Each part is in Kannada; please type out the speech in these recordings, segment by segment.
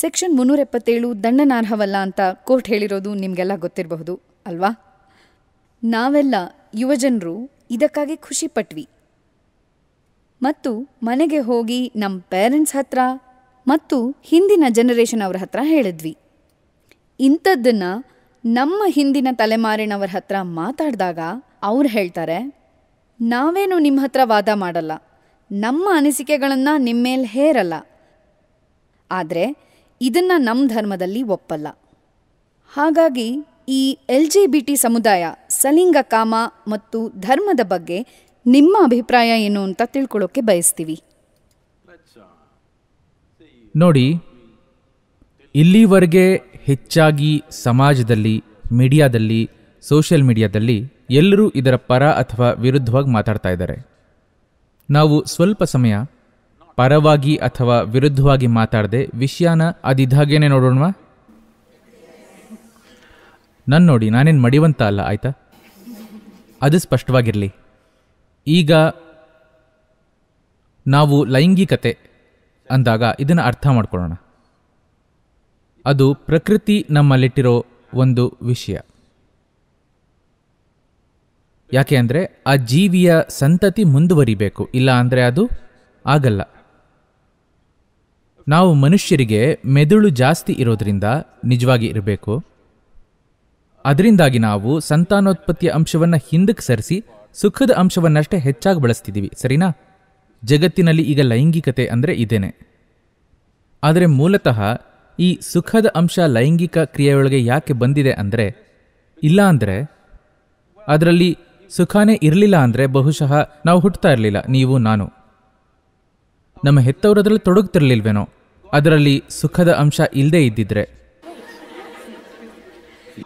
ಸೆಕ್ಷನ್ ಮುನ್ನೂರ ಎಪ್ಪತ್ತೇಳು ದಂಡನಾರ್ಹವಲ್ಲ ಅಂತ ಕೋರ್ಟ್ ಹೇಳಿರೋದು ನಿಮಗೆಲ್ಲ ಗೊತ್ತಿರಬಹುದು ಅಲ್ವಾ ನಾವೆಲ್ಲ ಯುವಜನರು ಇದಕ್ಕಾಗಿ ಖುಷಿ ಪಟ್ವಿ ಮತ್ತು ಮನೆಗೆ ಹೋಗಿ ನಮ್ಮ ಪೇರೆಂಟ್ಸ್ ಹತ್ರ ಮತ್ತು ಹಿಂದಿನ ಜನರೇಷನ್ ಅವ್ರ ಹತ್ರ ಹೇಳಿದ್ವಿ ಇಂಥದ್ದನ್ನು ನಮ್ಮ ಹಿಂದಿನ ತಲೆಮಾರಿನವ್ರ ಹತ್ರ ಮಾತಾಡಿದಾಗ ಅವ್ರು ಹೇಳ್ತಾರೆ ನಾವೇನು ನಿಮ್ಮ ಹತ್ರ ವಾದ ಮಾಡಲ್ಲ ನಮ್ಮ ಅನಿಸಿಕೆಗಳನ್ನು ನಿಮ್ಮ ಮೇಲೆ ಹೇರಲ್ಲ ಆದರೆ ಇದನ್ನ ನಮ್ಮ ಧರ್ಮದಲ್ಲಿ ಒಪ್ಪಲ್ಲ. ಹಾಗಾಗಿ ಈ ಟಿ ಸಮುದಾಯ ಸಲಿಂಗ ಕಾಮ ಮತ್ತು ಧರ್ಮದ ಬಗ್ಗೆ ನಿಮ್ಮ ಅಭಿಪ್ರಾಯ ಏನು ಅಂತ ತಿಳ್ಕೊಳ್ಳೋಕೆ ಬಯಸ್ತೀವಿ. ನೋಡಿ, ಇಲ್ಲಿವರೆಗೆ ಹೆಚ್ಚಾಗಿ ಸಮಾಜದಲ್ಲಿ, ಮೀಡಿಯಾದಲ್ಲಿ, ಸೋಷಿಯಲ್ ಮೀಡಿಯಾದಲ್ಲಿ ಎಲ್ಲರೂ ಇದರ ಪರ ಅಥವಾ ವಿರುದ್ಧವಾಗಿ ಮಾತಾಡ್ತಾ ಇದ್ದಾರೆ. ನಾವು ಸ್ವಲ್ಪ ಸಮಯ ಪರವಾಗಿ ಅಥವಾ ವಿರುದ್ಧವಾಗಿ ಮಾತಾಡದೆ ವಿಷಯನ ಅದಿದ್ದಾಗೇನೆ ನೋಡೋಣ ನನ್ನ ನೋಡಿ ನಾನೇನು ಮಡಿವಂತ ಅಲ್ಲ ಆಯಿತಾ ಅದು ಸ್ಪಷ್ಟವಾಗಿರಲಿ ಈಗ ನಾವು ಲೈಂಗಿಕತೆ ಅಂದಾಗ ಇದನ್ನು ಅರ್ಥ ಮಾಡ್ಕೊಳ್ಳೋಣ ಅದು ಪ್ರಕೃತಿ ನಮ್ಮಲ್ಲಿಟ್ಟಿರೋ ಒಂದು ವಿಷಯ ಯಾಕೆ ಅಂದರೆ ಆ ಜೀವಿಯ ಸಂತತಿ ಮುಂದುವರಿಬೇಕು ಇಲ್ಲ ಅಂದರೆ ಅದು ಆಗಲ್ಲ ನಾವು ಮನುಷ್ಯರಿಗೆ ಮೆದುಳು ಜಾಸ್ತಿ ಇರೋದ್ರಿಂದ ನಿಜವಾಗಿ ಇರಬೇಕು ಅದರಿಂದಾಗಿ ನಾವು ಸಂತಾನೋತ್ಪತ್ತಿಯ ಅಂಶವನ್ನು ಹಿಂದಕ್ಕೆ ಸರಿಸಿ ಸುಖದ ಅಂಶವನ್ನಷ್ಟೇ ಹೆಚ್ಚಾಗಿ ಬಳಸ್ತಿದ್ದೀವಿ ಸರಿನಾ ಜಗತ್ತಿನಲ್ಲಿ ಈಗ ಲೈಂಗಿಕತೆ ಅಂದರೆ ಇದೇನೆ ಆದರೆ ಮೂಲತಃ ಈ ಸುಖದ ಅಂಶ ಲೈಂಗಿಕ ಕ್ರಿಯೆಯೊಳಗೆ ಯಾಕೆ ಬಂದಿದೆ ಅಂದರೆ ಇಲ್ಲ ಅಂದರೆ ಅದರಲ್ಲಿ ಸುಖಾನೇ ಇರಲಿಲ್ಲ ಅಂದರೆ ಬಹುಶಃ ನಾವು ಹುಟ್ಟುತ್ತಾ ಇರಲಿಲ್ಲ ನೀವು ನಾನು ನಮ್ಮ ಹೆತ್ತವರದ್ರಲ್ಲಿ ತೊಡಗ್ತಿರ್ಲಿಲ್ವೇನೋ ಅದರಲ್ಲಿ ಸುಖದ ಅಂಶ ಇಲ್ಲದೆ ಇದ್ದಿದ್ರೆ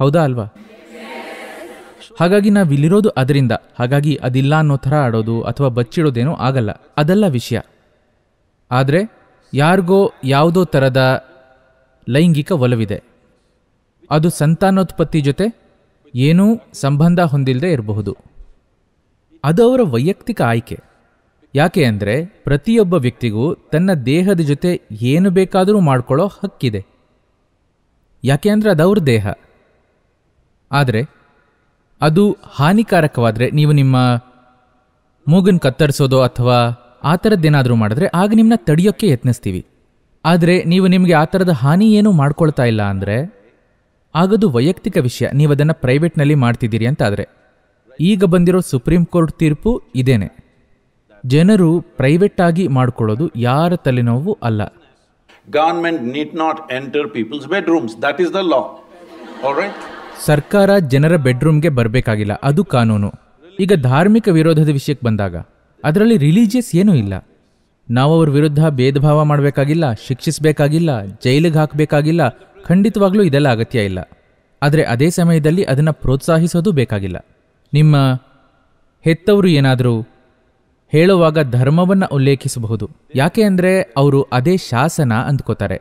ಹೌದಾ ಅಲ್ವಾ ಹಾಗಾಗಿ ನಾವಿಲ್ಲಿರೋದು ಅದರಿಂದ ಹಾಗಾಗಿ ಅದಿಲ್ಲ ಅನ್ನೋ ಥರ ಆಡೋದು ಅಥವಾ ಬಚ್ಚಿಡೋದೇನೋ ಆಗಲ್ಲ ಅದೆಲ್ಲ ವಿಷಯ ಆದರೆ ಯಾರಿಗೋ ಯಾವುದೋ ಥರದ ಲೈಂಗಿಕ ಒಲವಿದೆ ಅದು ಸಂತಾನೋತ್ಪತ್ತಿ ಜೊತೆ ಏನೂ ಸಂಬಂಧ ಹೊಂದಿಲ್ಲದೆ ಇರಬಹುದು ಅದು ಅವರ ವೈಯಕ್ತಿಕ ಆಯ್ಕೆ ಯಾಕೆ ಅಂದರೆ ಪ್ರತಿಯೊಬ್ಬ ವ್ಯಕ್ತಿಗೂ ತನ್ನ ದೇಹದ ಜೊತೆ ಏನು ಬೇಕಾದರೂ ಮಾಡ್ಕೊಳ್ಳೋ ಹಕ್ಕಿದೆ ಯಾಕೆ ಅಂದರೆ ಅವ್ರ ದೇಹ ಆದರೆ ಅದು ಹಾನಿಕಾರಕವಾದರೆ ನೀವು ನಿಮ್ಮ ಮೂಗನ್ನು ಕತ್ತರಿಸೋದೋ ಅಥವಾ ಆ ಥರದ್ದೇನಾದರೂ ಮಾಡಿದ್ರೆ ಆಗ ನಿಮ್ಮನ್ನ ತಡೆಯೋಕ್ಕೆ ಯತ್ನಿಸ್ತೀವಿ ಆದರೆ ನೀವು ನಿಮಗೆ ಆ ಥರದ ಹಾನಿ ಏನೂ ಮಾಡ್ಕೊಳ್ತಾ ಇಲ್ಲ ಅಂದರೆ ಆಗದು ವೈಯಕ್ತಿಕ ವಿಷಯ ನೀವು ಅದನ್ನು ಪ್ರೈವೇಟ್ನಲ್ಲಿ ಮಾಡ್ತಿದ್ದೀರಿ ಅಂತ ಆದರೆ ಈಗ ಬಂದಿರೋ ಸುಪ್ರೀಂ ಕೋರ್ಟ್ ತೀರ್ಪು ಇದೇನೆ ಜನರು ಪ್ರೈವೇಟ್ ಆಗಿ ಮಾಡಿಕೊಳ್ಳೋದು ಯಾರ ತಲೆನೋವು ಅಲ್ಲ government need not enter people's bedrooms that is the law right ಸರ್ಕಾರ ಜನರ ಬೆಡ್ರೂಮ್ಗೆ ಬರಬೇಕಾಗಿಲ್ಲ ಅದು ಕಾನೂನು ಈಗ ಧಾರ್ಮಿಕ ವಿರೋಧದ ವಿಷಯಕ್ಕೆ ಬಂದಾಗ ಅದರಲ್ಲಿ ರಿಲಿಜಿಯಸ್ ಏನೂ ಇಲ್ಲ ನಾವು ಅವ್ರ ವಿರುದ್ಧ ಭೇದ ಭಾವ ಮಾಡಬೇಕಾಗಿಲ್ಲ ಶಿಕ್ಷಿಸಬೇಕಾಗಿಲ್ಲ ಜೈಲಿಗೆ ಹಾಕಬೇಕಾಗಿಲ್ಲ ಖಂಡಿತವಾಗ್ಲೂ ಇದೆಲ್ಲ ಅಗತ್ಯ ಇಲ್ಲ ಆದರೆ ಅದೇ ಸಮಯದಲ್ಲಿ ಅದನ್ನು ಪ್ರೋತ್ಸಾಹಿಸೋದು ಬೇಕಾಗಿಲ್ಲ ನಿಮ್ಮ ಹೆತ್ತವರು ಏನಾದರೂ ಹೇಳುವಾಗ ಧರ್ಮವನ್ನ ಉಲ್ಲೇಖಿಸಬಹುದು ಯಾಕೆ ಅಂದರೆ ಅವರು ಅದೇ ಶಾಸನ ಅಂದ್ಕೋತಾರೆ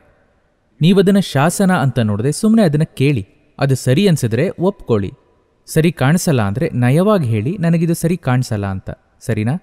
ನೀವದನ್ನು ಶಾಸನ ಅಂತ ನೋಡದೆ ಸುಮ್ಮನೆ ಅದನ್ನು ಕೇಳಿ ಅದು ಸರಿ ಅನ್ಸಿದ್ರೆ ಒಪ್ಕೊಳ್ಳಿ ಸರಿ ಕಾಣಿಸಲ್ಲ ಅಂದರೆ ನಯವಾಗಿ ಹೇಳಿ ನನಗಿದು ಸರಿ ಕಾಣಿಸಲ್ಲ ಅಂತ ಸರಿನಾ